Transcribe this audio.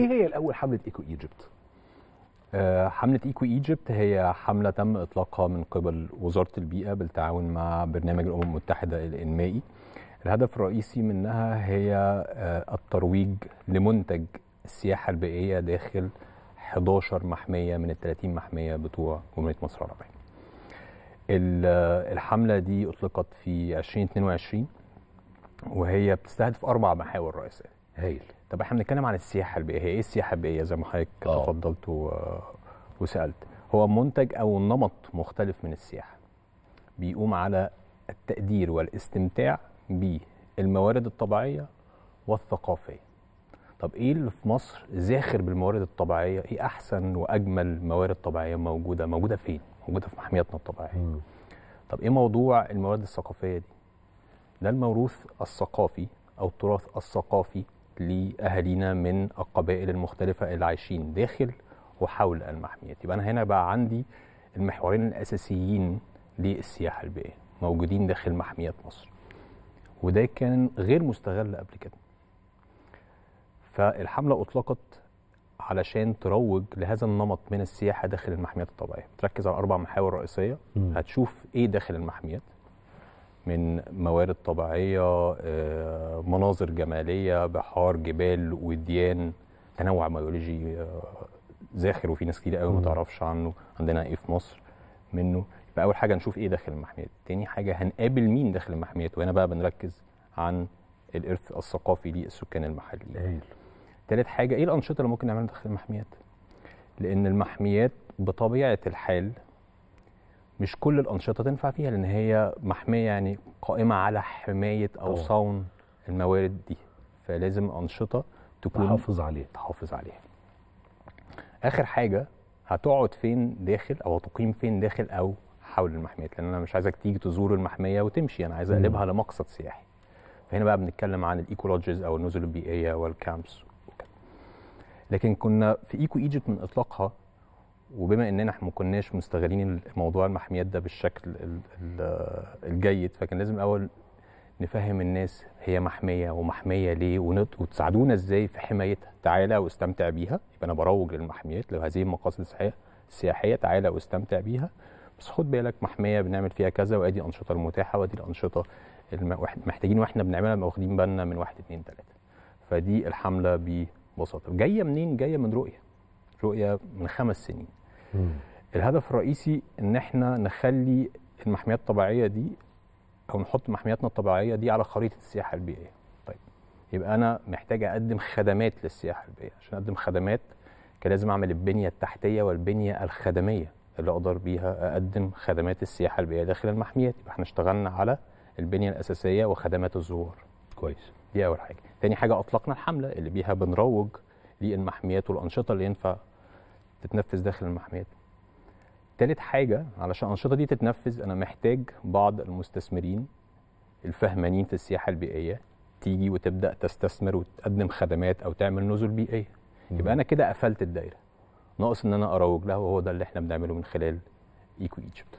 ايه هي الاول حمله ايكو ايجيبت آه، حملة إيكو إيجيبت هي حملة تم إطلاقها من قبل وزارة البيئة بالتعاون مع برنامج الأمم المتحدة الإنمائي الهدف الرئيسي منها هي آه، الترويج لمنتج السياحة البيئية داخل 11 محمية من ال 30 محمية بتوع جمهورية مصر العربية آه، الحملة دي أطلقت في 2022 وهي بتستهدف أربع محاور رئيسية هايل طب احنا بنتكلم عن السياحه البيئيه هي ايه السياحه البيئيه زي ما حضرتك آه. تفضلت و... وسالت هو منتج او نمط مختلف من السياحه بيقوم على التقدير والاستمتاع بالموارد الطبيعيه والثقافيه طب ايه اللي في مصر زاخر بالموارد الطبيعيه ايه احسن واجمل موارد طبيعيه موجوده موجوده فين موجوده في محمياتنا الطبيعيه م. طب ايه موضوع الموارد الثقافيه دي ده الموروث الثقافي او التراث الثقافي لأهالينا من القبائل المختلفة اللي عايشين داخل وحول المحميات يبقى أنا هنا بقى عندي المحورين الأساسيين للسياحة البيئية موجودين داخل محميات مصر وده كان غير مستغل قبل كده فالحملة أطلقت علشان تروج لهذا النمط من السياحة داخل المحميات الطبيعية تركز على أربع محاور رئيسية هتشوف إيه داخل المحميات من موارد طبيعية آه، مناظر جمالية بحار جبال وديان تنوع بيولوجي آه، زاخر وفي ناس كتير قوي ما تعرفش عنه عندنا ايه في مصر منه يبقى اول حاجه نشوف ايه داخل المحميات تاني حاجه هنقابل مين داخل المحميات وهنا بقى بنركز عن الارث الثقافي للسكان المحليين تالت حاجه ايه الانشطه اللي ممكن نعملها داخل المحميات لان المحميات بطبيعه الحال مش كل الانشطه تنفع فيها لان هي محميه يعني قائمه على حمايه او أوه. صون الموارد دي فلازم انشطه تكون تحافظ عليها تحافظ عليها اخر حاجه هتقعد فين داخل او هتقيم فين داخل او حول المحميات لان انا مش عايزك تيجي تزور المحميه وتمشي انا عايز اقلبها لمقصد سياحي فهنا بقى بنتكلم عن الايكولوجيز او النزل البيئيه والكامبس وكده لكن كنا في ايكو ايجيبت من اطلاقها وبما اننا ما كناش مستغلين موضوع المحميات ده بالشكل الجيد فكان لازم الاول نفهم الناس هي محميه ومحميه ليه وتساعدونا ازاي في حمايتها تعالى واستمتع بيها يبقى انا بروج للمحميات لو هذه المقاصد السياحيه تعالى واستمتع بيها بس خد بالك محميه بنعمل فيها كذا وادي الانشطه المتاحه وادي الانشطه محتاجين واحنا بنعملها واخدين بالنا من واحد اتنين تلاته فدي الحمله ببساطه جايه منين جايه من رؤيه رؤيه من خمس سنين الهدف الرئيسي ان احنا نخلي المحميات الطبيعيه دي او نحط محمياتنا الطبيعيه دي على خريطه السياحه البيئيه طيب يبقى انا محتاج اقدم خدمات للسياحه البيئيه عشان اقدم خدمات كان لازم اعمل البنيه التحتيه والبنيه الخدميه اللي اقدر بيها اقدم خدمات السياحه البيئيه داخل المحميات يبقى احنا اشتغلنا على البنيه الاساسيه وخدمات الزوار كويس دي اول حاجه تاني حاجه اطلقنا الحمله اللي بيها بنروج للمحميات والانشطه اللي ينفع تتنفذ داخل المحميات تالت حاجة علشان الأنشطة دي تتنفذ أنا محتاج بعض المستثمرين الفهمانين في السياحة البيئية تيجي وتبدأ تستثمر وتقدم خدمات أو تعمل نزل بيئية يبقى أنا كده قفلت الدايرة ناقص إن أنا أروج لها وهو ده اللي إحنا بنعمله من خلال إيكو إيجيبت